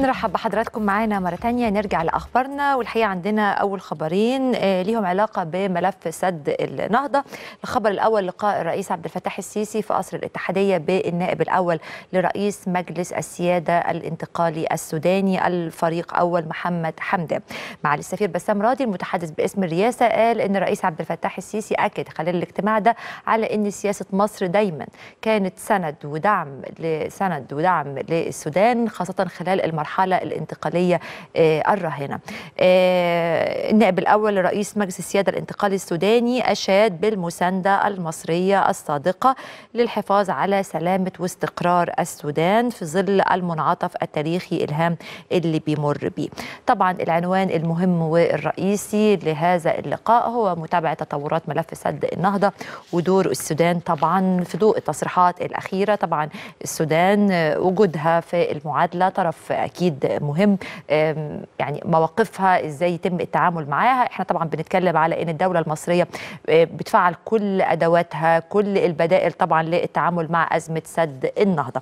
نرحب بحضراتكم معانا مرة تانية نرجع لأخبارنا والحقيقة عندنا أول خبرين آه، ليهم علاقة بملف سد النهضة الخبر الأول لقاء الرئيس عبد الفتاح السيسي في قصر الاتحادية بالنائب الأول لرئيس مجلس السيادة الانتقالي السوداني الفريق أول محمد حمدان مع السفير بسام راضي المتحدث باسم الرئاسة قال إن الرئيس عبد الفتاح السيسي أكد خلال الاجتماع ده على إن سياسة مصر دايما كانت سند ودعم لسند ودعم للسودان خاصة خلال المرحلة المرحلة الانتقالية آه، الراهنة آه، النائب الأول رئيس مجلس السيادة الانتقالي السوداني أشاد بالمساندة المصرية الصادقة للحفاظ على سلامة واستقرار السودان في ظل المنعطف التاريخي الهام اللي بيمر بيه طبعا العنوان المهم والرئيسي لهذا اللقاء هو متابعة تطورات ملف سد النهضة ودور السودان طبعا في ضوء التصريحات الأخيرة طبعا السودان آه، وجودها في المعادلة طرف أكيد اكيد مهم يعني مواقفها ازاي يتم التعامل معاها احنا طبعا بنتكلم على ان الدوله المصريه آه، بتفعل كل ادواتها كل البدائل طبعا للتعامل مع ازمه سد النهضه